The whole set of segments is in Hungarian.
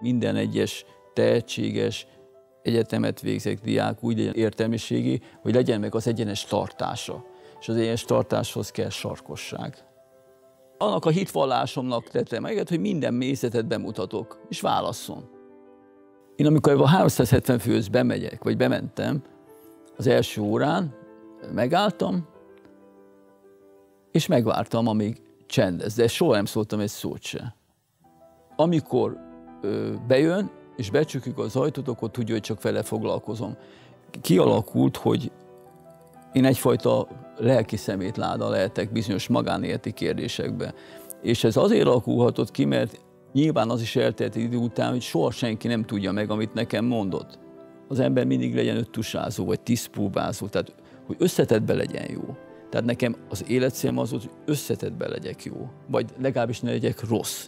Minden egyes tehetséges egyetemet végzett diák úgy legyen értelmiségi, hogy legyen meg az egyenes tartása. És az egyenes tartáshoz kell sarkosság. Annak a hitvallásomnak tettem meget, hogy minden mészetet bemutatok, és válaszom. Én amikor a 370 főhöz bemegyek, vagy bementem, az első órán megálltam, és megvártam, amíg csendez, de soha nem szóltam egy szót se. Amikor bejön, és becsukjuk az ajtót, akkor tudja, hogy csak vele foglalkozom. Kialakult, hogy én egyfajta lelki szemétláda lehetek bizonyos magánéleti kérdésekben. És ez azért alakulhatott ki, mert nyilván az is eltelt idő után, hogy soha senki nem tudja meg, amit nekem mondott. Az ember mindig legyen öttusázó, vagy tisztpróbázó, tehát hogy összetettbe legyen jó. Tehát nekem az életcélm az, hogy összetettbe legyek jó, vagy legalábbis ne legyek rossz.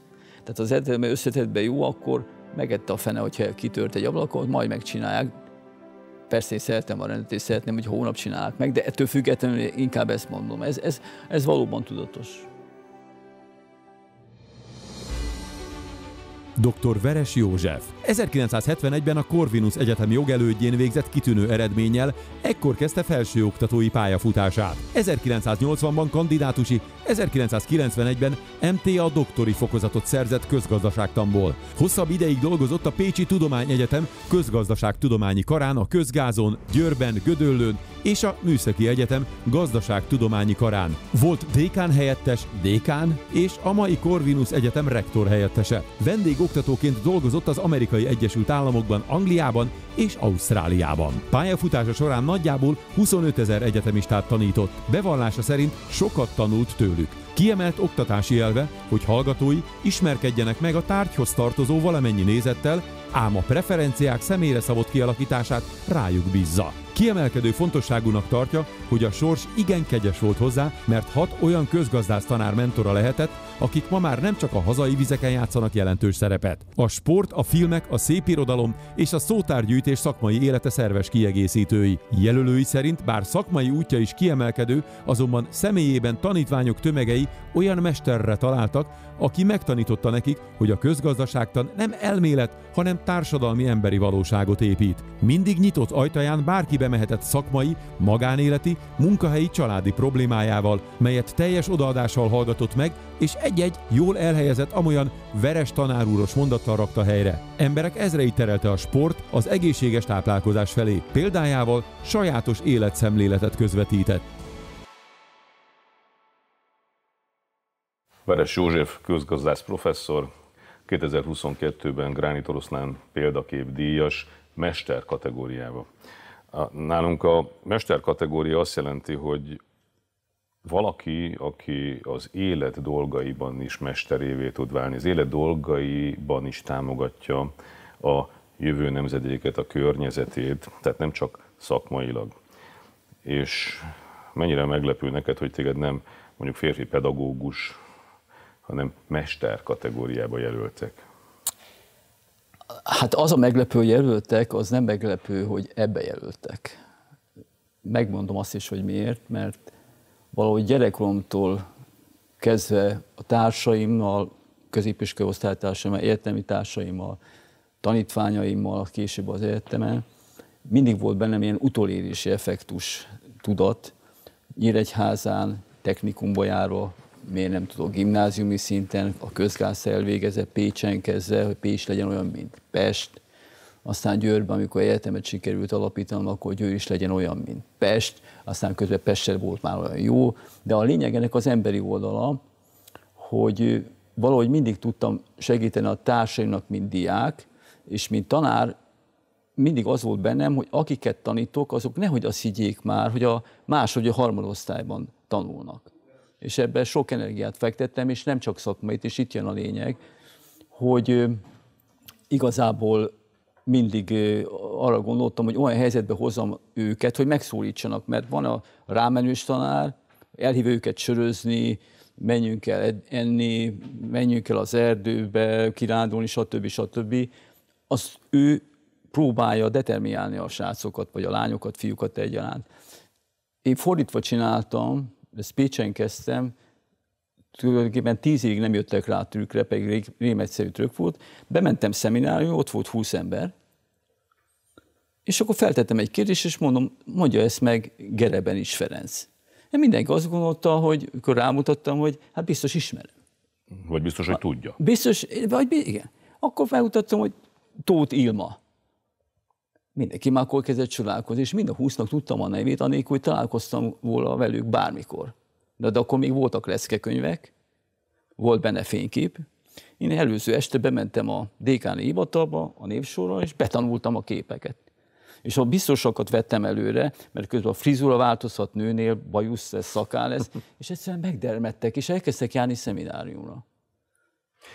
Tehát az értelme összetettben jó, akkor megette a fene, hogyha kitört egy ablakot, majd megcsinálják. Persze én szeretem a rendet, és szeretném, hogy hónap csinálják meg, de ettől függetlenül inkább ezt mondom. Ez, ez, ez valóban tudatos. dr. Veres József. 1971-ben a Corvinus Egyetem jogelődjén végzett kitűnő eredménnyel, ekkor kezdte felsőoktatói pályafutását. 1980-ban kandidátusi, 1991-ben MTA doktori fokozatot szerzett közgazdaságtamból. Hosszabb ideig dolgozott a Pécsi Tudományegyetem közgazdaságtudományi karán a Közgázon, Győrben, Gödöllőn és a Műszaki Egyetem gazdaságtudományi karán. Volt dékán helyettes, dékán és a mai Corvinus Egyetem rektor helyettese. Vendég oktatóként dolgozott az Amerikai Egyesült Államokban, Angliában és Ausztráliában. Pályafutása során nagyjából 25 ezer egyetemistát tanított, bevallása szerint sokat tanult tőlük. Kiemelt oktatási elve, hogy hallgatói ismerkedjenek meg a tárgyhoz tartozó valamennyi nézettel, ám a preferenciák személyre szabott kialakítását rájuk bízza. Kiemelkedő fontosságúnak tartja, hogy a sors igen kegyes volt hozzá, mert hat olyan közgazdász tanár mentora lehetett, akik ma már nem csak a hazai vizeken játszanak jelentős szerepet. A sport, a filmek, a szépirodalom és a szótárgyűjtés szakmai élete szerves kiegészítői. Jelölői szerint bár szakmai útja is kiemelkedő, azonban személyében tanítványok tömegei olyan mesterre találtak, aki megtanította nekik, hogy a közgazdaságtan nem elmélet, hanem társadalmi emberi valóságot épít. Mindig nyitott ajtaján bárki bemehetett szakmai, magánéleti, munkahelyi, családi problémájával, melyet teljes odaadással hallgatott meg, és egy-egy jól elhelyezett amolyan veres tanárúros mondattal rakta helyre. Emberek ezrei terelte a sport az egészséges táplálkozás felé, példájával sajátos életszemléletet közvetített. Veres József közgazdász professzor, 2022-ben Gránit Oroszlán példakép díjas mester kategóriába. Nálunk a mester kategória azt jelenti, hogy valaki, aki az élet dolgaiban is mesterévé tud válni, az élet dolgaiban is támogatja a jövő nemzedéket, a környezetét, tehát nem csak szakmailag. És mennyire meglepő neked, hogy téged nem mondjuk férfi pedagógus, hanem mester kategóriába jelöltek. Hát az a meglepő, jelöltek, az nem meglepő, hogy ebbe jelöltek. Megmondom azt is, hogy miért, mert valahogy gyerekkoromtól kezdve a társaimmal, középiskolai osztálytársaimmal, értelmi társaimmal, tanítványaimmal, később az egyetemen, mindig volt bennem ilyen utolérési effektus tudat, Nyíregyházán, technikumba járva, miért nem tudok, gimnáziumi szinten, a közgász elvégezett Pécsen kezdve, hogy Pécs legyen olyan, mint Pest, aztán Győrben, amikor egyetemet sikerült alapítanom, akkor Győr is legyen olyan, mint Pest, aztán közben Pestsel volt már olyan jó, de a lényeg ennek az emberi oldala, hogy valahogy mindig tudtam segíteni a társaimnak, mint diák, és mint tanár mindig az volt bennem, hogy akiket tanítok, azok nehogy azt higgyék már, hogy a máshogy a harmadosztályban tanulnak. És ebben sok energiát fektettem, és nem csak szakmait, és itt jön a lényeg, hogy igazából mindig arra gondoltam, hogy olyan helyzetbe hozzam őket, hogy megszólítsanak, mert van a rámenős tanár, elhívja őket sörözni, menjünk el enni, menjünk el az erdőbe, kirándulni, stb. stb. Az ő próbálja determinálni a srácokat, vagy a lányokat, fiúkat egyaránt. Én fordítva csináltam, ezt Pécsen kezdtem, tulajdonképpen tíz évig nem jöttek rá a trükkre, pedig rém egyszerű trükk volt. Bementem szemináriumba, ott volt húsz ember, és akkor feltettem egy kérdést, és mondom, mondja ezt meg Gereben is Ferenc. Én mindenki azt gondolta, hogy akkor rámutattam, hogy hát biztos ismerem. Vagy biztos, hogy tudja. Biztos, vagy igen. Akkor felmutattam, hogy Tóth Ilma. Mindenki már akkor kezdett csodálkozni, és mind a húsznak tudtam a nevét, anélkül, hogy találkoztam volna velük bármikor de, de akkor még voltak leszkekönyvek, volt benne fénykép. Én előző este bementem a dékáni hivatalba, a névsorra, és betanultam a képeket. És a biztosakat vettem előre, mert közben a frizura változhat nőnél, bajusz lesz, szakál lesz, és egyszerűen megdermedtek, és elkezdtek járni szemináriumra.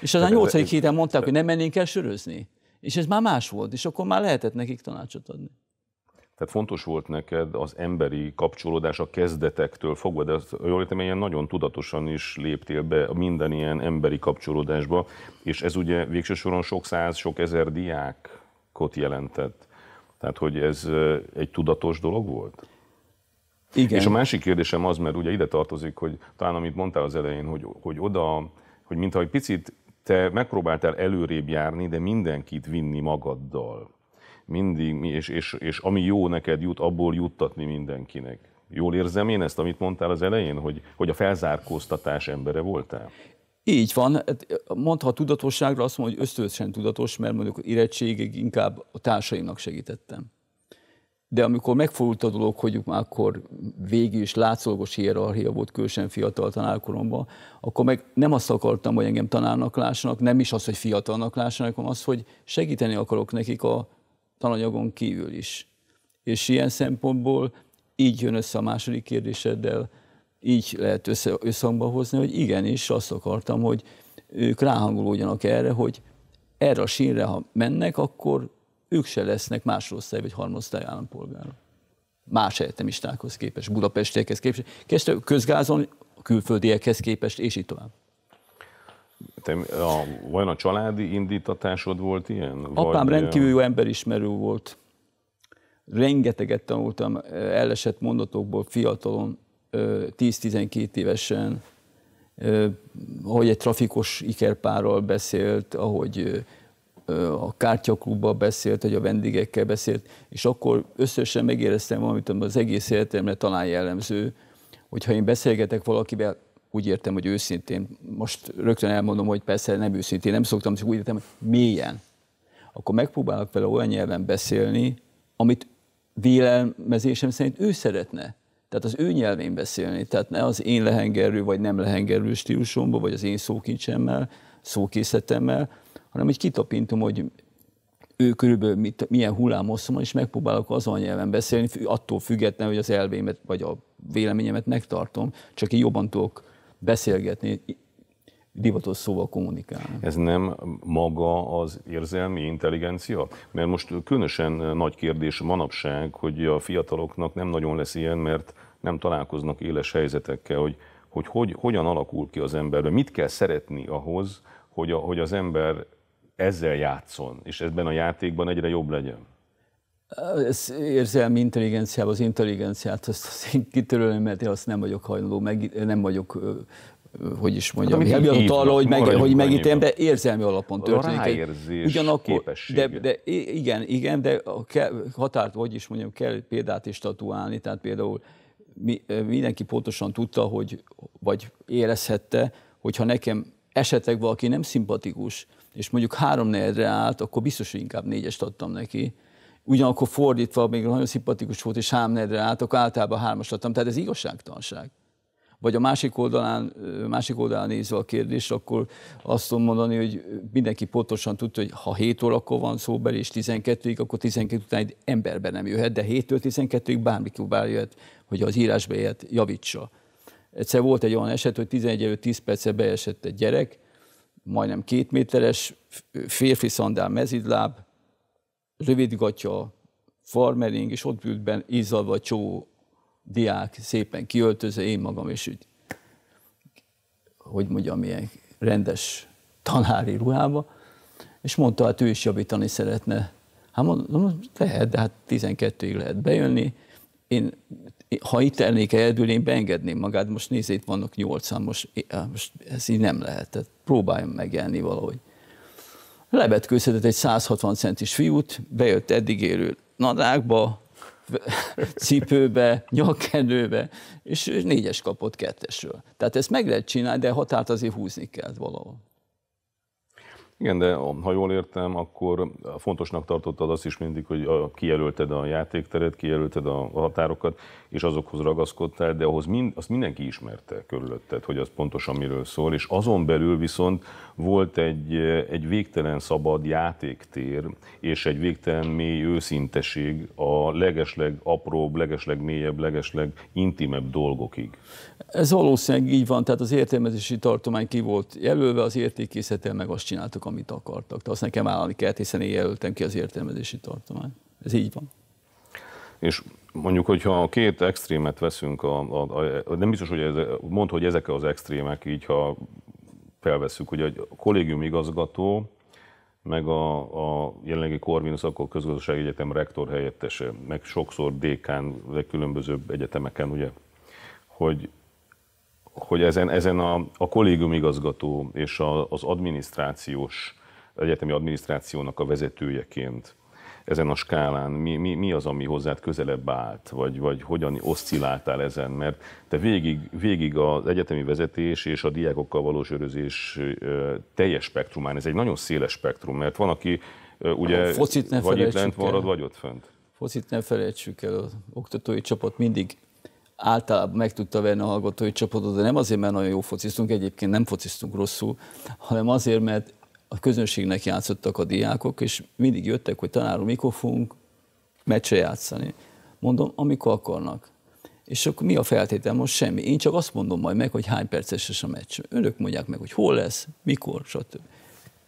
És aztán nyolcadik héten mondták, hogy nem mennénk el sörözni. És ez már más volt, és akkor már lehetett nekik tanácsot adni. Tehát fontos volt neked az emberi kapcsolódás a kezdetektől fogva, de azt, jól értem, ilyen nagyon tudatosan is léptél be minden ilyen emberi kapcsolódásba, és ez ugye végső soron sok száz, sok ezer diákot jelentett. Tehát, hogy ez egy tudatos dolog volt? Igen. És a másik kérdésem az, mert ugye ide tartozik, hogy talán amit mondtál az elején, hogy, hogy oda, hogy mintha egy picit te megpróbáltál előrébb járni, de mindenkit vinni magaddal mindig, és, és, és ami jó neked jut, abból juttatni mindenkinek. Jól érzem én ezt, amit mondtál az elején, hogy, hogy a felzárkóztatás embere voltál? Így van. Hát, Mondha a tudatosságra, azt mondom, hogy ösztönösen tudatos, mert mondjuk érettségig inkább a társaimnak segítettem. De amikor megfordult a dolog, hogy már akkor végig is látszólagos hierarchia volt különösen fiatal tanárkoromban, akkor meg nem azt akartam, hogy engem tanárnak lássanak, nem is az, hogy fiatalnak lássanak, hanem az, hogy segíteni akarok nekik a tananyagon kívül is. És ilyen szempontból így jön össze a második kérdéseddel, így lehet össze, összhangba hozni, hogy igenis azt akartam, hogy ők ráhangolódjanak erre, hogy erre a sínre, ha mennek, akkor ők se lesznek másodosztály vagy harmadosztály állampolgárok. Más egyetemistákhoz képest, budapestiekhez képest, közgázon, külföldiekhez képest, és így tovább. Te, a, vajon a családi indítatásod volt ilyen? Apám vagy rendkívül jó emberismerő volt. Rengeteget tanultam elesett mondatokból fiatalon, 10-12 évesen, ahogy egy trafikos ikerpárral beszélt, ahogy a kártyaklubba beszélt, vagy a vendégekkel beszélt, és akkor összesen megéreztem valamit, az egész életemre talán jellemző, hogyha én beszélgetek valakivel, úgy értem, hogy őszintén, most rögtön elmondom, hogy persze nem őszintén, nem szoktam, csak úgy értem, hogy mélyen. Akkor megpróbálok vele olyan nyelven beszélni, amit vélelmezésem szerint ő szeretne. Tehát az ő nyelvén beszélni, tehát ne az én lehengerő vagy nem lehengerő stílusomba, vagy az én szókincsemmel, szókészetemmel, hanem egy kitapintom, hogy ő körülbelül mit, milyen hullámosszon és megpróbálok azon nyelven beszélni, attól függetlenül, hogy az elvémet vagy a véleményemet megtartom, csak én jobban tudok beszélgetni, divatos szóval kommunikálni. Ez nem maga az érzelmi intelligencia? Mert most különösen nagy kérdés manapság, hogy a fiataloknak nem nagyon lesz ilyen, mert nem találkoznak éles helyzetekkel, hogy, hogy, hogy hogyan alakul ki az emberbe, mit kell szeretni ahhoz, hogy, a, hogy az ember ezzel játszon, és ebben a játékban egyre jobb legyen az érzelmi intelligenciával az intelligenciát, azt, azt én kitörölni, mert én azt nem vagyok hajlandó, meg, nem vagyok hogy is mondjam, hát, hívnak, arra, hogy, meg, hogy megítéljem, de érzelmi alapon történik. Ugyanakkor, de, de, igen, igen, de a határt, hogy is mondjam, kell példát is tatuálni, tehát például mi, mindenki pontosan tudta, hogy, vagy érezhette, hogyha nekem esetleg valaki nem szimpatikus, és mondjuk három negyedre állt, akkor biztos, hogy inkább négyest adtam neki, Ugyanakkor fordítva még nagyon szimpatikus volt, és hámnedre akkor általában hármas lettem. Tehát ez igazságtalanság. Vagy a másik oldalán, másik oldalán nézve a kérdést, akkor azt tudom mondani, hogy mindenki pontosan tudta, hogy ha 7 órakor van szóbeli és 12-ig, akkor 12 után egy emberben nem jöhet, de 7-től 12-ig bármikor bár jöhet, hogy az írásba ilyet javítsa. Egyszer volt egy olyan eset, hogy 11 előtt 10 perce beesett egy gyerek, majdnem két méteres, férfi szandál mezidláb, rövidgatja, farmering, és ott ült ben izzalva csó diák, szépen kiöltöző, én magam is úgy, hogy mondjam, ilyen rendes tanári ruhába, és mondta, hát ő is javítani szeretne. Hát mondom, lehet, de hát 12-ig lehet bejönni. Én, ha itt elnék egyedül, én beengedném magát, most nézzét, vannak nyolcan, most, most ez így nem lehet, tehát próbáljam megelni valahogy lebetkőzhetett egy 160 centis fiút, bejött eddig érő nadrágba, cipőbe, nyakkenőbe, és négyes kapott kettesről. Tehát ezt meg lehet csinálni, de határt azért húzni kell valahol. Igen, de ha jól értem, akkor fontosnak tartottad azt is mindig, hogy kijelölted a játékteret, kijelölted a határokat, és azokhoz ragaszkodtál, de ahhoz mind, azt mindenki ismerte körülötted, hogy az pontosan miről szól, és azon belül viszont volt egy, egy végtelen szabad játéktér, és egy végtelen mély őszinteség a legesleg apróbb, legesleg mélyebb, legesleg intimebb dolgokig. Ez valószínűleg így van, tehát az értelmezési tartomány ki volt jelölve, az értékészetel meg azt csináltuk, csináltak, amit akartak. De azt nekem állni kellett, hiszen én jelöltem ki az értelmezési tartományt. Ez így van. És mondjuk, hogyha a két extrémet veszünk, a, a, a, nem biztos, hogy ez, mond, hogy ezek az extrémek, így ha felveszünk, hogy a kollégium igazgató, meg a, a jelenlegi Corvinus, akkor közgazdasági egyetem rektor helyettese, meg sokszor dékán, de különböző egyetemeken, ugye, hogy hogy ezen, ezen a, a kollégium igazgató és a, az adminisztrációs, egyetemi adminisztrációnak a vezetőjeként ezen a skálán mi, mi, mi az, ami hozzád közelebb állt, vagy, vagy hogyan oszcilláltál ezen, mert te végig, végig az egyetemi vezetés és a diákokkal való örözés teljes spektrumán, ez egy nagyon széles spektrum, mert van, aki ugye vagy itt lent marad, vagy ott fönt. Focit nem felejtsük el, az oktatói csapat mindig általában meg tudta venni a hallgatói csapatot, de nem azért, mert nagyon jó fociztunk, egyébként nem fociztunk rosszul, hanem azért, mert a közönségnek játszottak a diákok, és mindig jöttek, hogy tanárom, mikor fogunk meccse játszani. Mondom, amikor akarnak. És akkor mi a feltétel? Most semmi. Én csak azt mondom majd meg, hogy hány perces a meccs. Önök mondják meg, hogy hol lesz, mikor, stb.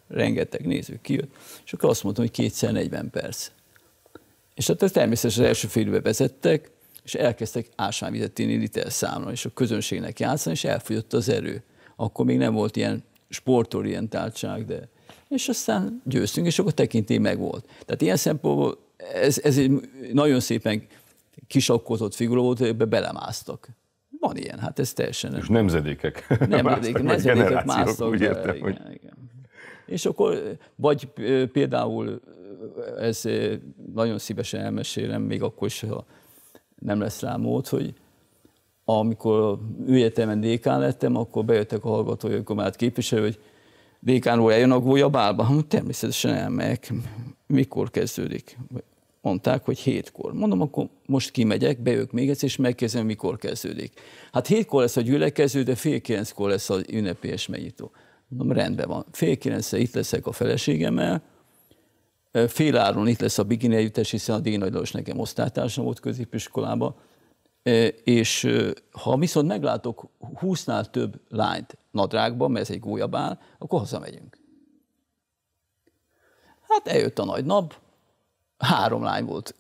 Rengeteg néző kijött. És akkor azt mondtam, hogy kétszer 40 perc. És hát természetesen az első félbe vezettek, és elkezdtek ásványvizet inni számra, és a közönségnek játszani, és elfogyott az erő. Akkor még nem volt ilyen sportorientáltság, de... És aztán győztünk, és akkor tekintély meg volt. Tehát ilyen szempontból ez, ez egy nagyon szépen kisakkozott figura volt, hogy ebbe belemásztak. Van ilyen, hát ez teljesen... És nemzedékek. Nemzedékek, nemzedékek másztak. Úgy értem, igen, hogy... igen. És akkor, vagy például, ez nagyon szívesen elmesélem, még akkor is, ha nem lesz rá mód, hogy amikor egyetemen dékán lettem, akkor bejöttek a hallgatói már hát képviselő, hogy dékánról eljön a gólyabálba? Hát természetesen elmegyek. Mikor kezdődik? Mondták, hogy hétkor. Mondom, akkor most kimegyek, bejövök még egyszer, és megkezdem, mikor kezdődik. Hát hétkor lesz a gyülekező, de fél kilenckor lesz az ünnepélyes megnyitó. Mondom, rendben van. Fél kilencre itt leszek a feleségemmel, Féláron itt lesz a bikini együttes, hiszen a Lajos nekem osztálytársam volt középiskolában, és ha viszont meglátok 20-nál több lányt nadrágban, mert ez egy áll, akkor hazamegyünk. Hát eljött a nagy nap, három lány volt.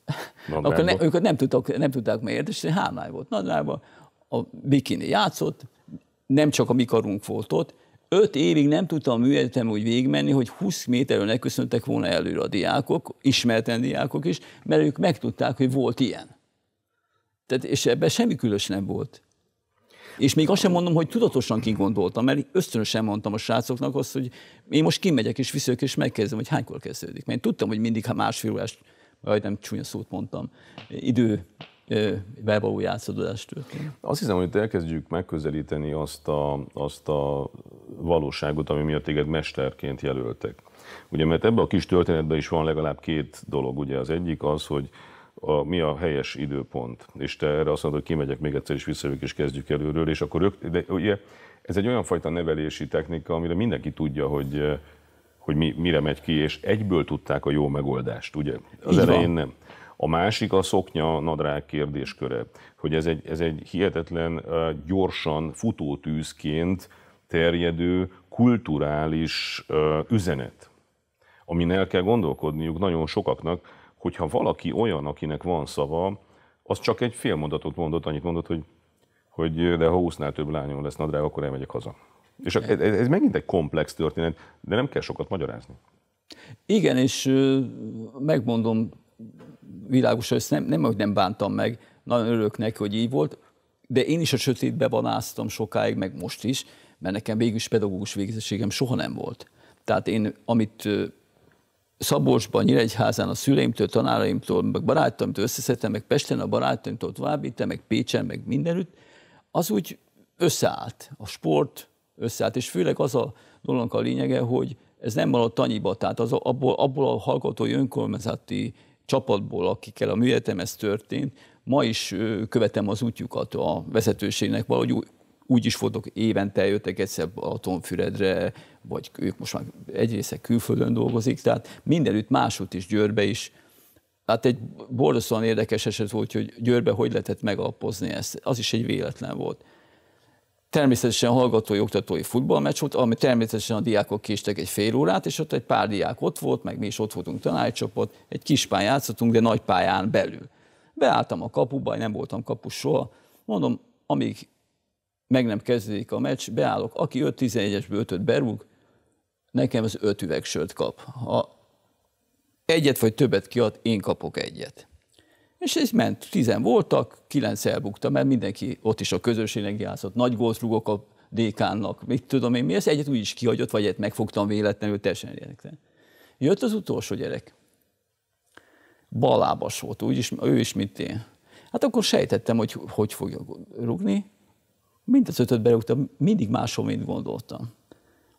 Nadrágba. Akkor ne, őket nem tudták, nem tudták megérteni, három lány volt nadrágban, a bikini játszott, nem csak a mikarunk volt ott, öt évig nem tudtam a műegyetem úgy végigmenni, hogy 20 méterről megköszöntek volna előre a diákok, ismertelen diákok is, mert ők megtudták, hogy volt ilyen. Tehát, és ebben semmi különös nem volt. És még azt sem mondom, hogy tudatosan kigondoltam, mert ösztönösen mondtam a srácoknak azt, hogy én most kimegyek és viszök, és megkezdem, hogy hánykor kezdődik. Mert én tudtam, hogy mindig, ha másfél órás, majdnem nem csúnya szót mondtam, idő bevaló játszódást történik. Azt hiszem, hogy elkezdjük megközelíteni azt a, azt a valóságot, ami miatt téged mesterként jelöltek. Ugye, mert ebben a kis történetben is van legalább két dolog. Ugye az egyik az, hogy a, mi a helyes időpont. És te erre azt mondod, hogy kimegyek még egyszer, és visszajövök, és kezdjük előről, és akkor rögt, de ugye ez egy olyan fajta nevelési technika, amire mindenki tudja, hogy, hogy mi, mire megy ki, és egyből tudták a jó megoldást, ugye? Az Így elején van. nem. A másik a szoknya nadrág kérdésköre, hogy ez egy, ez egy hihetetlen gyorsan futótűzként terjedő kulturális üzenet, amin el kell gondolkodniuk nagyon sokaknak, hogyha valaki olyan, akinek van szava, az csak egy fél mondatot mondott, annyit mondott, hogy, hogy de ha úsznál több lányom lesz nadrág, akkor elmegyek haza. És ez, ez megint egy komplex történet, de nem kell sokat magyarázni. Igen, és megmondom, világos, ezt nem, nem, hogy nem bántam meg, nagyon örülök neki, hogy így volt, de én is a sötétbe vanáztam sokáig, meg most is, mert nekem végül is pedagógus végzettségem soha nem volt. Tehát én, amit Szabolcsban, Nyíregyházán a szüleimtől, tanáraimtól, meg barátaimtól összeszedtem, meg Pesten a barátaimtól továbbítem, meg Pécsen, meg mindenütt, az úgy összeállt. A sport összeállt, és főleg az a dolognak a lényege, hogy ez nem maradt annyiba, tehát az, abból, abból a hallgatói önkormányzati csapatból, akikkel a műetem ez történt, ma is követem az útjukat a vezetőségnek, valahogy úgy is fordok, évente jöttek egyszer Balatonfüredre, vagy ők most már egy része külföldön dolgozik, tehát mindenütt máshogy is, Győrbe is. Hát egy borzasztóan érdekes eset volt, hogy Győrbe hogy lehetett megalapozni ezt, az is egy véletlen volt természetesen hallgatói, oktatói futballmeccs volt, ami természetesen a diákok késtek egy fél órát, és ott egy pár diák ott volt, meg mi is ott voltunk tanárcsoport, egy kis pályán játszottunk, de nagy pályán belül. Beálltam a kapuba, én nem voltam kapus soha, mondom, amíg meg nem kezdődik a meccs, beállok, aki 5-11-esből 5 berúg, nekem az 5 üveg sört kap. Ha egyet vagy többet kiad, én kapok egyet. És ez ment, tizen voltak, kilenc elbukta, mert mindenki ott is a közösségnek játszott, nagy gólt a dékánnak, mit tudom én mi, ez egyet úgy is kihagyott, vagy egyet megfogtam véletlenül, teljesen gyerekten. Jött az utolsó gyerek. Balábas volt, úgyis, ő is, mint én. Hát akkor sejtettem, hogy hogy fogja rugni. Mind az ötöt berúgtam, mindig máshol, mint gondoltam.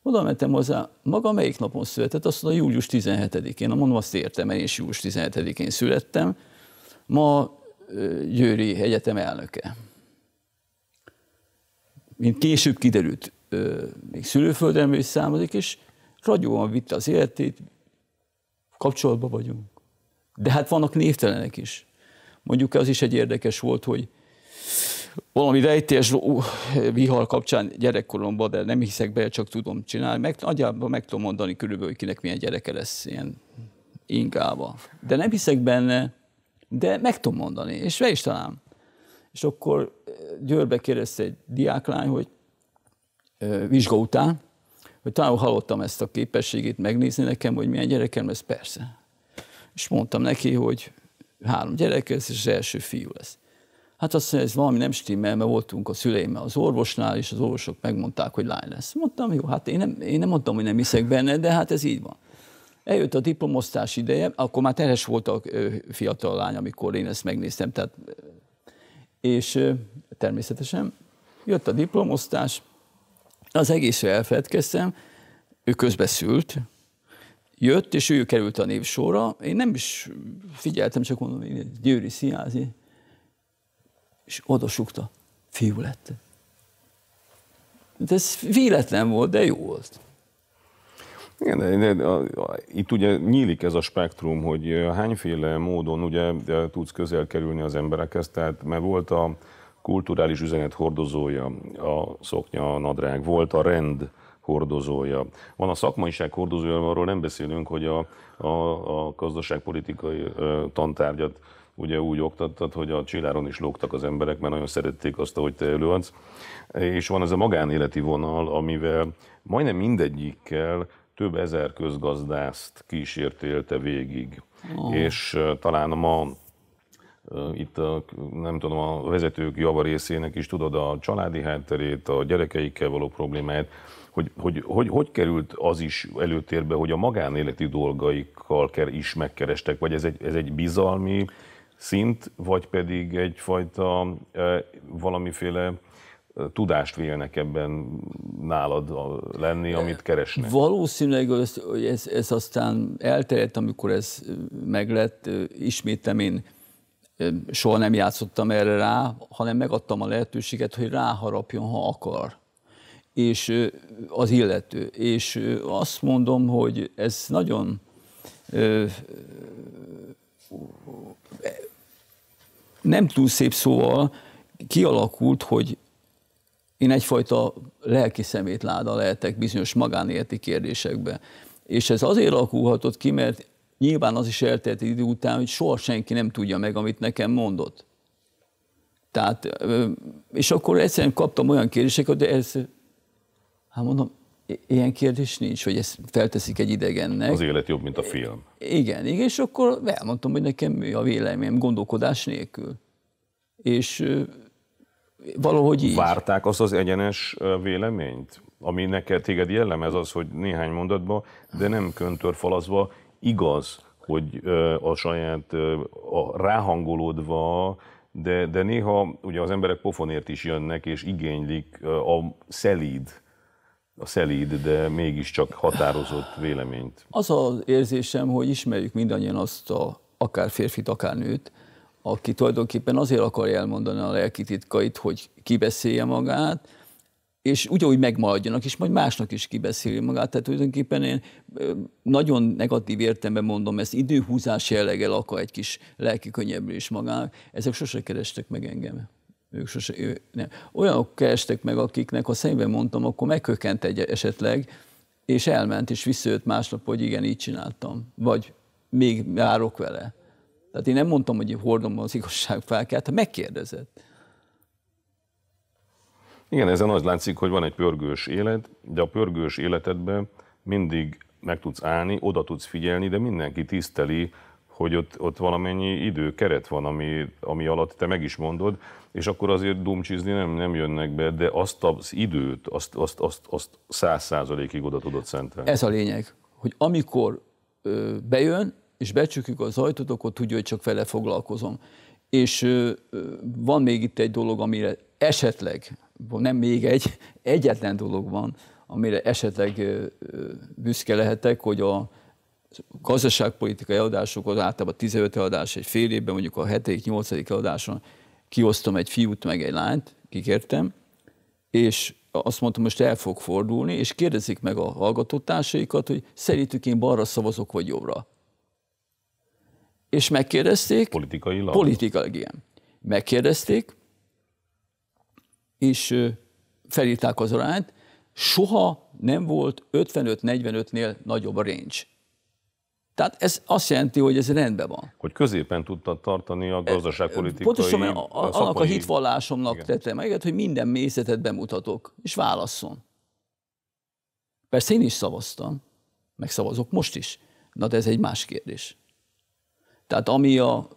Oda mentem hozzá, maga melyik napon született, azt mondta, július 17-én. Na mondom, azt értem, én is július 17-én születtem ma Győri Egyetem elnöke. Mint később kiderült, még szülőföldem is számozik, és ragyóan vitte az életét, kapcsolatban vagyunk. De hát vannak névtelenek is. Mondjuk az is egy érdekes volt, hogy valami rejtés vihar kapcsán gyerekkoromban, de nem hiszek be, csak tudom csinálni. Meg, nagyjából meg tudom mondani körülbelül, hogy kinek milyen gyereke lesz ilyen inkába. De nem hiszek benne, de meg tudom mondani, és be is találom. És akkor Győrbe kérdezte egy diáklány, hogy vizsga után, hogy talán hallottam ezt a képességét megnézni nekem, hogy milyen gyerekem lesz, persze. És mondtam neki, hogy három gyerek lesz, és az első fiú lesz. Hát azt mondja, ez valami nem stimmel, mert voltunk a szüleimmel az orvosnál, és az orvosok megmondták, hogy lány lesz. Mondtam, jó, hát én nem, én nem mondtam, hogy nem hiszek benne, de hát ez így van. Eljött a diplomosztás ideje, akkor már terhes volt a fiatal lány, amikor én ezt megnéztem, tehát, és természetesen jött a diplomosztás, az egészre elfeledkeztem, ő közbeszült, jött, és ő került a névsorra. Én nem is figyeltem, csak mondom, én egy Győri Sziázi, és odasukta, fiú lett. De ez véletlen volt, de jó volt. Igen, de, de, a, a, itt ugye nyílik ez a spektrum, hogy hányféle módon ugye tudsz közel kerülni az emberekhez, tehát mert volt a kulturális üzenet hordozója, a szoknya, a nadrág, volt a rend hordozója. Van a szakmaiság hordozója, arról nem beszélünk, hogy a, a, a gazdaságpolitikai tantárgyat ugye úgy oktattad, hogy a csilláron is lógtak az emberek, mert nagyon szerették azt, hogy te előadsz. És van ez a magánéleti vonal, amivel majdnem mindegyikkel több ezer közgazdászt kísértélte végig. Oh. És talán ma itt a, nem tudom, a vezetők java részének is tudod a családi hátterét, a gyerekeikkel való problémáját, hogy hogy, hogy, hogy került az is előtérbe, hogy a magánéleti dolgaikkal is megkerestek, vagy ez egy, ez egy bizalmi szint, vagy pedig egyfajta valamiféle tudást vélnek ebben nálad lenni, amit keresnek. Valószínűleg ez, ez, ez aztán elterjedt, amikor ez meglett, Ismétem én soha nem játszottam erre rá, hanem megadtam a lehetőséget, hogy ráharapjon, ha akar és az illető. És azt mondom, hogy ez nagyon nem túl szép szóval kialakult, hogy én egyfajta lelki szemétláda lehetek bizonyos magánéleti kérdésekben. És ez azért alakulhatott ki, mert nyilván az is eltelt idő után, hogy soha senki nem tudja meg, amit nekem mondott. Tehát, és akkor egyszerűen kaptam olyan kérdéseket, de ez, hát mondom, ilyen kérdés nincs, hogy ezt felteszik egy idegennek. Az élet jobb, mint a film. Igen, igen, és akkor elmondtam, hogy nekem mi a véleményem gondolkodás nélkül. És valahogy így. Várták azt az egyenes véleményt, ami neked téged jellemez az, hogy néhány mondatban, de nem köntörfalazva igaz, hogy a saját a ráhangolódva, de, de néha ugye az emberek pofonért is jönnek, és igénylik a szelíd, a szelíd, de mégiscsak határozott véleményt. Az az érzésem, hogy ismerjük mindannyian azt a akár férfit, akár nőt, aki tulajdonképpen azért akarja elmondani a lelki titkait, hogy kibeszélje magát, és ugyanúgy megmaradjanak, és majd másnak is kibeszéli magát. Tehát tulajdonképpen én nagyon negatív értelemben mondom ezt, időhúzás jelleggel akar egy kis lelki könnyebbülés magának. Ezek sose kerestek meg engem. Ők sose, ő, nem. Olyanok kerestek meg, akiknek, ha szemben mondtam, akkor megkökent egy esetleg, és elment, és visszajött másnap, hogy igen, így csináltam. Vagy még járok vele. Tehát én nem mondtam, hogy hordom az igazság felkelt. ha megkérdezett. Igen, ezen az látszik, hogy van egy pörgős élet, de a pörgős életedben mindig meg tudsz állni, oda tudsz figyelni, de mindenki tiszteli, hogy ott, ott valamennyi idő, keret van, ami, ami alatt te meg is mondod, és akkor azért dumcsizni nem, nem jönnek be, de azt az időt, azt, azt, azt, azt száz százalékig oda tudod szentelni. Ez a lényeg, hogy amikor ö, bejön, és becsukjuk az ajtót, akkor tudja, hogy csak vele foglalkozom. És ö, van még itt egy dolog, amire esetleg, nem még egy, egyetlen dolog van, amire esetleg ö, büszke lehetek, hogy a gazdaságpolitikai adások az általában 15 adás egy fél évben, mondjuk a 7 8 adáson kiosztom egy fiút meg egy lányt, kikértem, és azt mondtam, most el fog fordulni, és kérdezik meg a hallgatótársaikat, hogy szerintük én balra szavazok, vagy jobbra és megkérdezték. Politikailag? Politikailag, igen. Megkérdezték, és felírták az arányt, soha nem volt 55-45-nél nagyobb a range. Tehát ez azt jelenti, hogy ez rendben van. Hogy középen tudtad tartani a e, gazdaságpolitikai... Pontosan, a, a, a annak a hitvallásomnak igen. tettem meg, hogy minden mészetet bemutatok, és válasszon. Persze én is szavaztam, meg szavazok most is. Na de ez egy más kérdés. Tehát ami a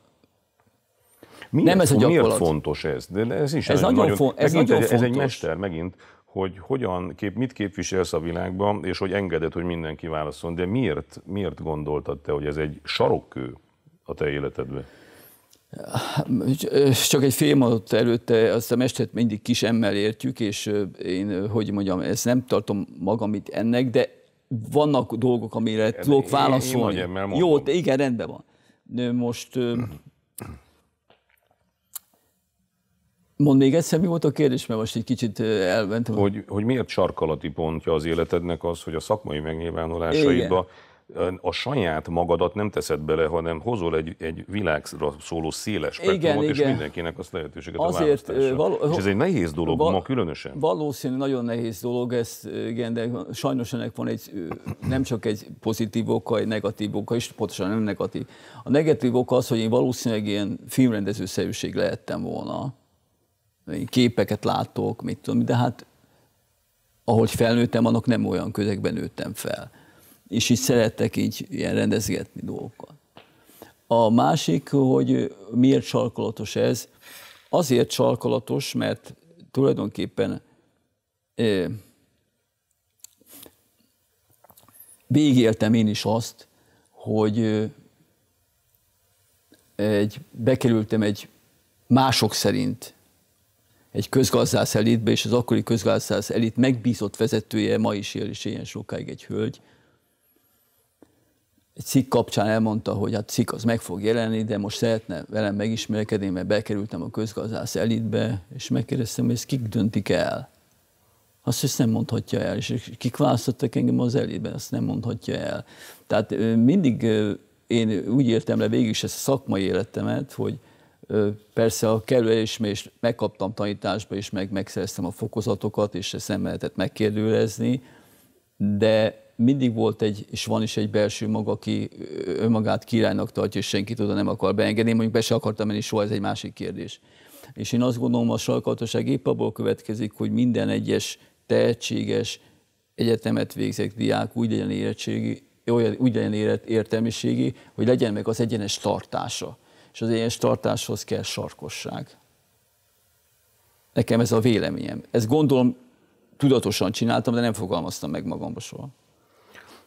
Miért, nem ez a gyakorlat. Miért fontos ez? De ez is ez nagyon, nagyon, fon, ez nagyon fontos. Ez egy mester megint, hogy hogyan kép, mit képviselsz a világban, és hogy engeded, hogy mindenki válaszol. De miért, miért gondoltad te, hogy ez egy sarokkő a te életedben? Csak egy fél mondat előtte azt a mestert mindig kis emmel értjük, és én, hogy mondjam, ezt nem tartom magam itt ennek, de vannak dolgok, amire tudok válaszolni. Én, én Jó, de igen, rendben van most Mond még egyszer, mi volt a kérdés, mert most egy kicsit elmentem. Hogy, hogy miért sarkalati pontja az életednek az, hogy a szakmai megnyilvánulásaidba Igen a saját magadat nem teszed bele, hanem hozol egy, egy világra szóló széles spektrumot, igen, és igen. mindenkinek azt lehetőséget Azért, a való, És ez egy nehéz dolog val- ma különösen. Valószínű, nagyon nehéz dolog, ez, igen, de sajnos ennek van egy, nem csak egy pozitív oka, egy negatív oka, és pontosan nem negatív. A negatív oka az, hogy én valószínűleg ilyen filmrendezőszerűség lehettem volna. Én képeket látok, mit tudom, de hát ahogy felnőttem, annak nem olyan közegben nőttem fel és így szerettek így ilyen rendezgetni dolgokat. A másik, hogy miért csalkolatos ez, azért csalkolatos, mert tulajdonképpen végéltem én is azt, hogy egy, bekerültem egy mások szerint egy közgazdász elitbe, és az akkori közgazdász elit megbízott vezetője ma is él, és ilyen sokáig egy hölgy, egy cikk kapcsán elmondta, hogy hát cikk az meg fog jelenni, de most szeretne velem megismerkedni, mert bekerültem a közgazdász elitbe, és megkérdeztem, hogy ezt kik döntik el. Azt ezt nem mondhatja el, és kik választottak engem az elitben, azt nem mondhatja el. Tehát mindig én úgy értem le végig is ezt a szakmai életemet, hogy persze a kerülésme és megkaptam tanításba, és meg megszereztem a fokozatokat, és ezt nem lehetett megkérdőlezni, de mindig volt egy, és van is egy belső maga, aki önmagát királynak tartja, és senkit oda nem akar beengedni. mondjuk be se akartam menni soha, ez egy másik kérdés. És én azt gondolom, a sarkaltaság épp abból következik, hogy minden egyes tehetséges, egyetemet végzett diák úgy legyen érettségi, úgy legyen érett, értelmiségi, hogy legyen meg az egyenes tartása. És az egyenes tartáshoz kell sarkosság. Nekem ez a véleményem. Ezt gondolom tudatosan csináltam, de nem fogalmaztam meg magamba soha.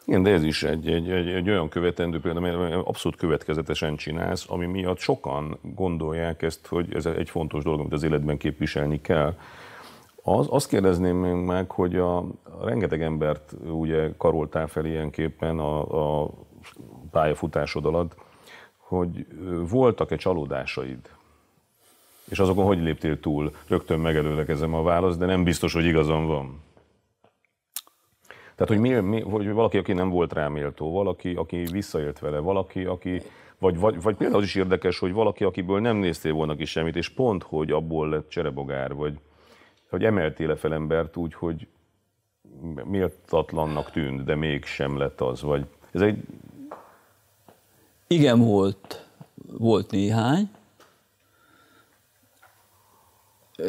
Igen, de ez is egy, egy, egy, egy olyan követendő példa, amit abszolút következetesen csinálsz, ami miatt sokan gondolják ezt, hogy ez egy fontos dolog, amit az életben képviselni kell. Az, azt kérdezném meg, hogy a, a rengeteg embert ugye karoltál fel ilyenképpen a, a pályafutásod alatt, hogy voltak-e csalódásaid? És azokon hogy léptél túl? Rögtön megelőlekezem a választ, de nem biztos, hogy igazam van. Tehát, hogy, mi, mi, hogy valaki, aki nem volt rá valaki, aki visszaélt vele, valaki, aki... Vagy, vagy, vagy például az is érdekes, hogy valaki, akiből nem néztél volna ki semmit, és pont, hogy abból lett cserebogár, vagy hogy emeltél -e fel embert úgy, hogy méltatlannak tűnt, de mégsem lett az, vagy ez egy... Igen, volt, volt néhány.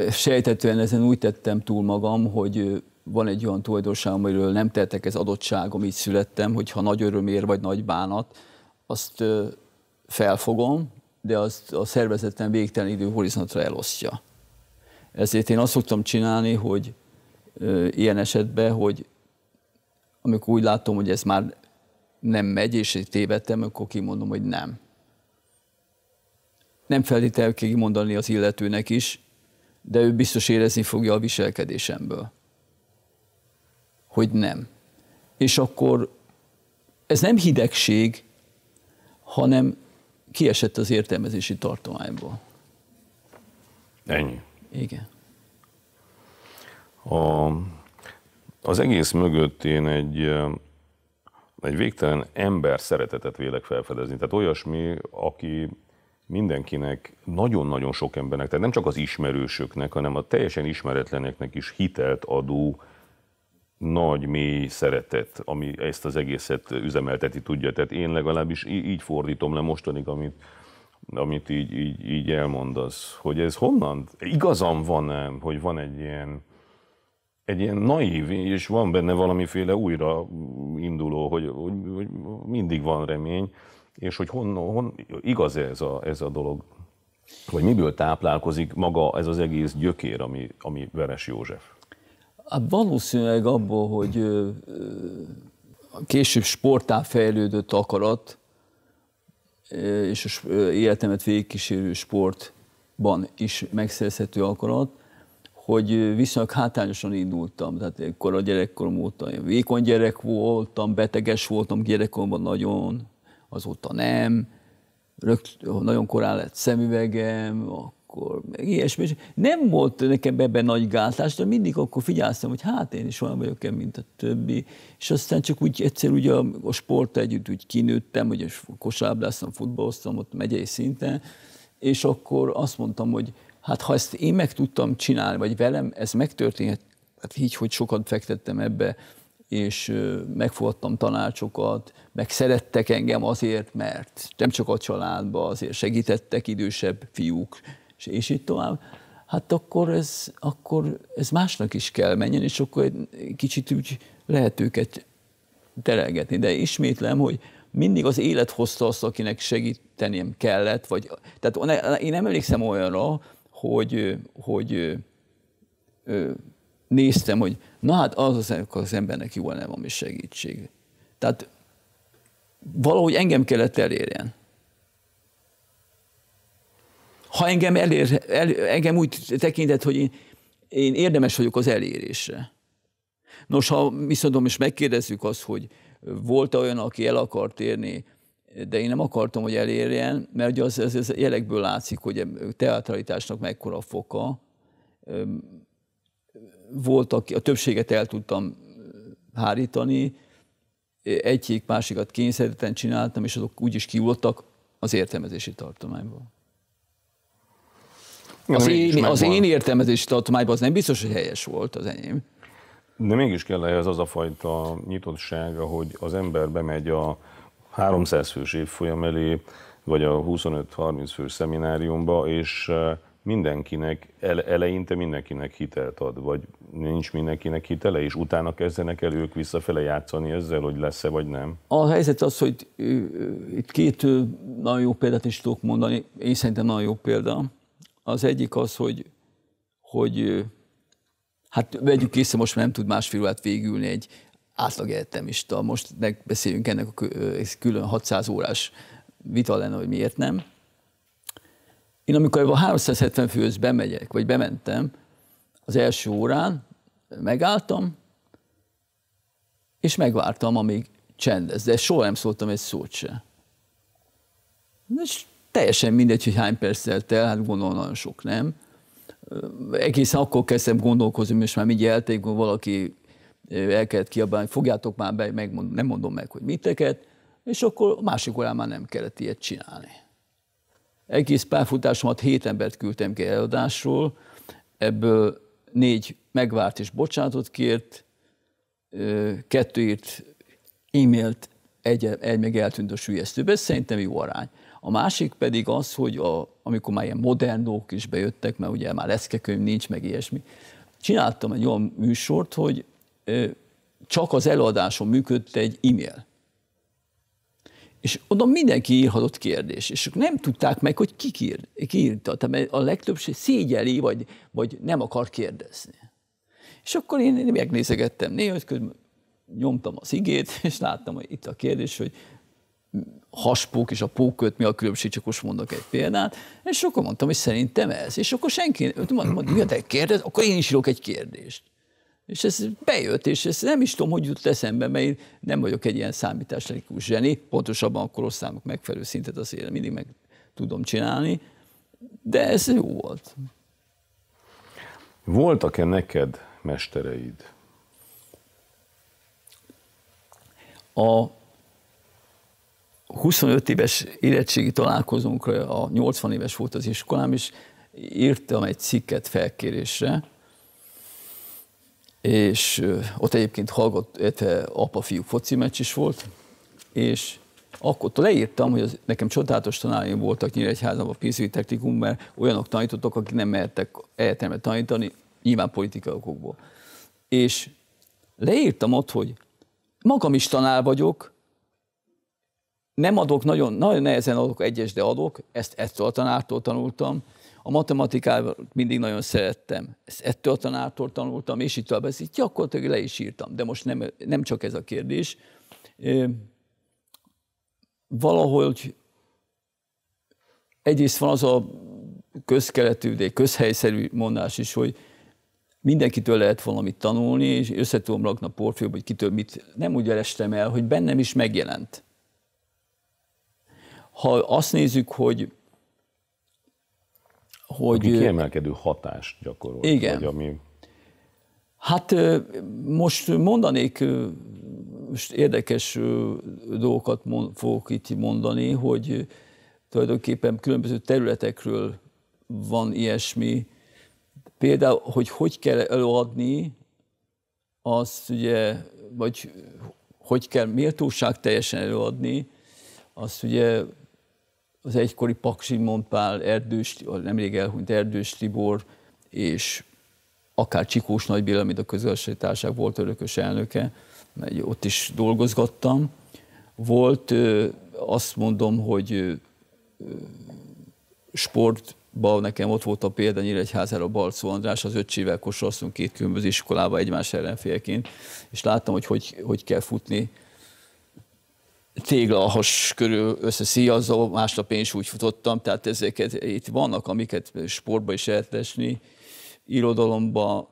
Sejtetően ezen úgy tettem túl magam, hogy van egy olyan tulajdonságom, amiről nem tehetek, ez adottságom, így születtem, hogyha nagy örömér vagy nagy bánat, azt felfogom, de azt a szervezetem végtelen horizontra elosztja. Ezért én azt szoktam csinálni, hogy ilyen esetben, hogy amikor úgy látom, hogy ez már nem megy, és tévedtem, akkor kimondom, hogy nem. Nem feltétlenül kell kimondani az illetőnek is, de ő biztos érezni fogja a viselkedésemből hogy nem. És akkor ez nem hidegség, hanem kiesett az értelmezési tartományból. Ennyi. Igen. A, az egész mögött én egy, egy végtelen ember szeretetet vélek felfedezni. Tehát olyasmi, aki mindenkinek, nagyon-nagyon sok embernek, tehát nem csak az ismerősöknek, hanem a teljesen ismeretleneknek is hitelt adó nagy, mély szeretet, ami ezt az egészet üzemelteti tudja. Tehát én legalábbis így fordítom le mostanig, amit, amit így, így, így elmondasz, hogy ez honnan? Igazam van hogy van egy ilyen, egy ilyen naív, és van benne valamiféle újra induló, hogy, hogy, hogy mindig van remény, és hogy hon, hon igaz -e ez a, ez a dolog? Vagy miből táplálkozik maga ez az egész gyökér, ami, ami Veres József? Hát valószínűleg abból, hogy a később sportá fejlődött akarat, és az életemet végigkísérő sportban is megszerezhető akarat, hogy viszonylag hátrányosan indultam. Tehát akkor a gyerekkorom óta én vékony gyerek voltam, beteges voltam gyerekkoromban nagyon, azóta nem. Rögt, nagyon korán lett szemüvegem, a akkor meg ilyesmi. És nem volt nekem ebben nagy gátlás, de mindig akkor figyeltem, hogy hát én is olyan vagyok -e, mint a többi. És aztán csak úgy egyszer ugye a, a sport együtt úgy kinőttem, hogy kosábláztam, futballoztam ott megyei szinten, és akkor azt mondtam, hogy hát ha ezt én meg tudtam csinálni, vagy velem ez megtörténhet, hát így, hogy sokat fektettem ebbe, és megfogadtam tanácsokat, meg szerettek engem azért, mert nem csak a családba, azért segítettek idősebb fiúk, és, és így tovább, hát akkor ez, akkor ez másnak is kell menjen, és akkor egy kicsit úgy lehet őket terelgetni. De ismétlem, hogy mindig az élet hozta azt, akinek segítenem kellett. Vagy, tehát én nem emlékszem olyanra, hogy, hogy néztem, hogy na hát az az, az embernek jól nem van, segítség. Tehát valahogy engem kellett elérjen. Ha engem, elér, el, engem úgy tekintett, hogy én, én érdemes vagyok az elérésre. Nos, ha viszont most megkérdezzük azt, hogy volt -e olyan, aki el akart érni, de én nem akartam, hogy elérjen, mert ugye az, az, az jelekből látszik, hogy teatralitásnak mekkora foka. Volt, aki, a többséget el tudtam hárítani, egyik másikat kényszerűen csináltam, és azok úgy is kiulottak az értelmezési tartományból. Az, én, az én értelmezési tartományban az nem biztos, hogy helyes volt az enyém. De mégis kell ehhez az a fajta nyitottsága, hogy az ember bemegy a 300 fős évfolyam elé, vagy a 25-30 fős szemináriumba, és eh, mindenkinek, eleinte mindenkinek hitelt ad, vagy nincs mindenkinek hitele, és utána kezdenek el ők visszafele játszani ezzel, hogy lesz-e vagy nem? A helyzet az, hogy eh, itt két eh, nagyon jó példát is tudok mondani, én szerintem nagyon jó példa. Az egyik az, hogy, hogy hát vegyük észre, most már nem tud másfél órát végülni egy átlag egyetemista. Most megbeszéljünk ennek a külön 600 órás vita lenne, hogy miért nem. Én amikor a 370 főhöz bemegyek, vagy bementem, az első órán megálltam, és megvártam, amíg csendes, De soha nem szóltam egy szót se. És teljesen mindegy, hogy hány perc telt el, hát gondolom nagyon sok nem. Egészen akkor kezdtem gondolkozni, és már mindjárt valaki el kellett kiabálni, fogjátok már be, megmond, nem mondom meg, hogy miteket, és akkor a másik órán már nem kellett ilyet csinálni. Egész párfutásomat hét embert küldtem ki előadásról, ebből négy megvárt és bocsánatot kért, kettő írt e-mailt, egy, egy meg eltűnt a sülyeztőbe, szerintem jó arány. A másik pedig az, hogy a, amikor már ilyen modernók is bejöttek, mert ugye már leszkekönyv nincs, meg ilyesmi, csináltam egy olyan műsort, hogy csak az előadáson működte egy e-mail. És oda mindenki írhatott kérdés, és ők nem tudták meg, hogy ki, ír, ki írta. Tehát a legtöbbség szégyeli, vagy, vagy nem akar kérdezni. És akkor én megnézegettem néha, közben nyomtam az igét, és láttam, hogy itt a kérdés, hogy haspók és a póköt, mi a különbség, csak most mondok egy példát, és akkor mondtam, hogy szerintem ez. És akkor senki, mondom, hogy te kérdez, akkor én is írok egy kérdést. És ez bejött, és ezt nem is tudom, hogy jut eszembe, mert én nem vagyok egy ilyen számítástechnikus zseni, pontosabban a korosztályok megfelelő szintet azért mindig meg tudom csinálni, de ez jó volt. Voltak-e neked mestereid? A 25 éves érettségi találkozónkra, a 80 éves volt az iskolám, és írtam egy cikket felkérésre, és ott egyébként hallgat, apa-fiú foci meccs is volt, és akkor leírtam, hogy az, nekem csodálatos tanáraim voltak Nyíregyházan a pénzügyi technikum, mert olyanok tanítottak, akik nem mehettek egyetemet tanítani, nyilván politikai okokból. És leírtam ott, hogy magam is tanár vagyok, nem adok, nagyon, nagyon nehezen adok egyes, de adok, ezt ettől a tanártól tanultam. A matematikát mindig nagyon szerettem. Ezt ettől a tanártól tanultam, és itt tovább, ezt gyakorlatilag le is írtam. De most nem, nem csak ez a kérdés. Valahogy egyrészt van az a közkeletű, de közhelyszerű mondás is, hogy mindenkitől lehet valamit tanulni, és összetudom rakni a portfólióba, hogy kitől mit nem úgy elestem el, hogy bennem is megjelent. Ha azt nézzük, hogy hogy... Aki kiemelkedő hatást gyakorol. Igen. Vagy ami... Hát most mondanék, most érdekes dolgokat fogok itt mondani, hogy tulajdonképpen különböző területekről van ilyesmi. Például, hogy hogy kell előadni, az ugye, vagy hogy kell méltóság teljesen előadni, azt ugye az egykori Paksi Montpál, Erdős, nemrég elhunyt Erdős Tibor, és akár Csikós Nagy Béla, mint a közösségi társaság volt örökös elnöke, mert ott is dolgozgattam. Volt, azt mondom, hogy sportban nekem ott volt a példa Nyíregyházára Balcó András, az öccsével kosasszunk két különböző iskolába egymás ellenfélként, és láttam, hogy hogy, hogy kell futni téglahas körül összeszíjazó, másnap én is úgy futottam, tehát ezeket itt vannak, amiket sportba is lehet lesni. Irodalomban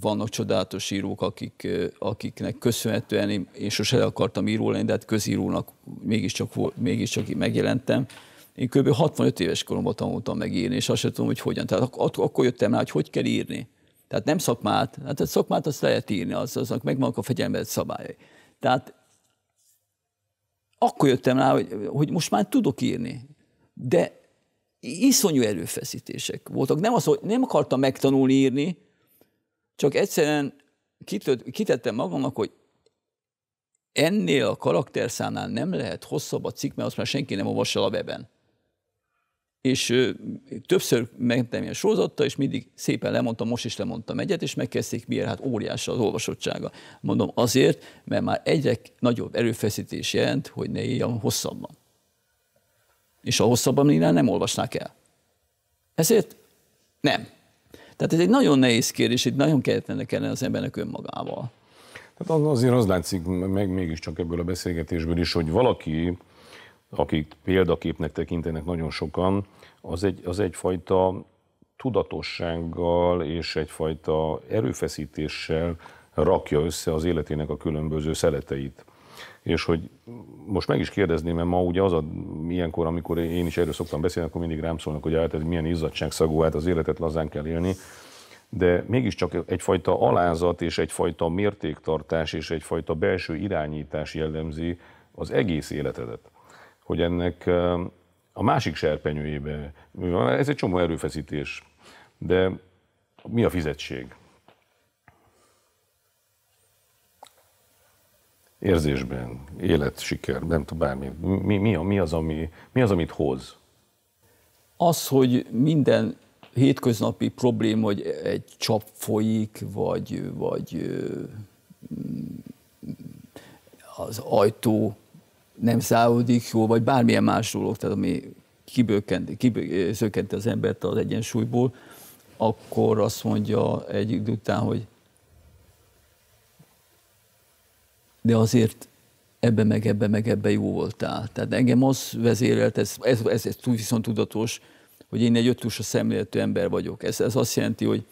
vannak csodálatos írók, akik, akiknek köszönhetően én, én sose akartam író lenni, de hát közírónak mégiscsak, mégiscsak megjelentem. Én kb. 65 éves koromban tanultam megírni, és azt sem tudom, hogy hogyan. Tehát ak- akkor jöttem rá, hogy hogy kell írni. Tehát nem szakmát, hát a szakmát azt lehet írni, az, aznak megvannak a fegyelmezett szabályai. Tehát akkor jöttem rá, hogy, hogy most már tudok írni. De iszonyú erőfeszítések voltak. Nem, az, hogy nem akartam megtanulni írni, csak egyszerűen kitört, kitettem magamnak, hogy ennél a karakterszánál nem lehet hosszabb a cikk, mert azt már senki nem olvassa a weben és többször mentem ilyen sorozattal, és mindig szépen lemondtam, most is lemondtam egyet, és megkezdték, miért hát óriás az olvasottsága. Mondom azért, mert már egyre nagyobb erőfeszítés jelent, hogy ne éljam hosszabban. És a hosszabban írnál nem olvasnák el. Ezért nem. Tehát ez egy nagyon nehéz kérdés, itt nagyon kellene kellene az embernek önmagával. Tehát azért az látszik meg mégiscsak ebből a beszélgetésből is, hogy valaki akik példaképnek tekintenek nagyon sokan, az, egy, az egyfajta tudatossággal és egyfajta erőfeszítéssel rakja össze az életének a különböző szeleteit. És hogy most meg is kérdezném, mert ma ugye az a, ilyenkor, amikor én is erről szoktam beszélni, akkor mindig rám szólnak, hogy hát ez milyen izzadságszagú, hát az életet lazán kell élni. De mégiscsak egyfajta alázat és egyfajta mértéktartás és egyfajta belső irányítás jellemzi az egész életedet hogy ennek a másik serpenyőjébe, ez egy csomó erőfeszítés, de mi a fizetség? Érzésben, élet, siker, nem tudom, bármi. Mi, mi, mi, az, ami, mi az, amit hoz? Az, hogy minden hétköznapi probléma, hogy egy csap folyik, vagy, vagy az ajtó nem szállódik jó, vagy bármilyen más dolog, tehát ami kibőkenti, kibőkenti az embert az egyensúlyból, akkor azt mondja egy idő után, hogy de azért ebbe meg ebbe meg ebbe jó voltál. Tehát engem az vezérelt, ez, ez, ez, ez viszont tudatos, hogy én egy a szemléletű ember vagyok. Ez, ez azt jelenti, hogy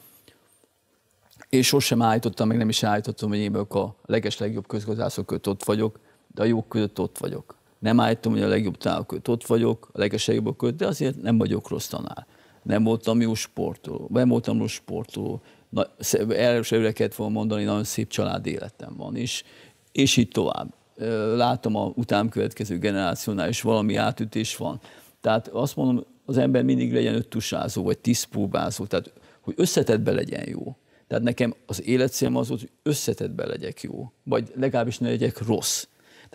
én sosem állítottam, meg nem is állítottam, hogy én vagyok a leges legjobb közgazdászok között ott vagyok, de a jók között ott vagyok. Nem állítom, hogy a legjobb tanárok között ott vagyok, a legeslegjobbak között, de azért nem vagyok rossz tanár. Nem voltam jó sportoló, nem voltam rossz sportoló. Na, erősebbre kellett volna mondani, nagyon szép család életem van, és, és így tovább. Látom a utám következő generációnál is valami átütés van. Tehát azt mondom, az ember mindig legyen öttusázó, vagy tízpróbázó, tehát hogy összetettbe legyen jó. Tehát nekem az életcélm az volt, hogy összetettbe legyek jó, vagy legalábbis ne legyek rossz.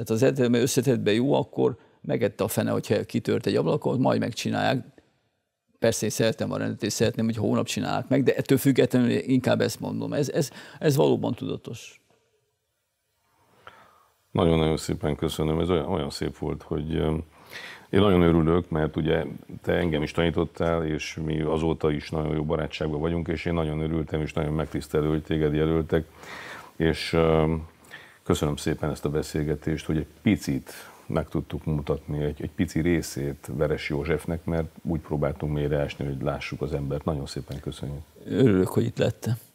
Tehát az egyetemű összetettben jó, akkor megette a fene, hogyha kitört egy ablakot, majd megcsinálják. Persze én szeretem a rendet, és szeretném, hogy hónap csinálják meg, de ettől függetlenül inkább ezt mondom. Ez, ez, ez valóban tudatos. Nagyon-nagyon szépen köszönöm. Ez olyan, olyan szép volt, hogy én nagyon örülök, mert ugye te engem is tanítottál, és mi azóta is nagyon jó barátságban vagyunk, és én nagyon örültem, és nagyon megtisztelő, hogy téged jelöltek, és Köszönöm szépen ezt a beszélgetést, hogy egy picit meg tudtuk mutatni egy, egy pici részét Veres Józsefnek, mert úgy próbáltunk mélyre ásni, hogy lássuk az embert. Nagyon szépen köszönjük. Örülök, hogy itt lettem.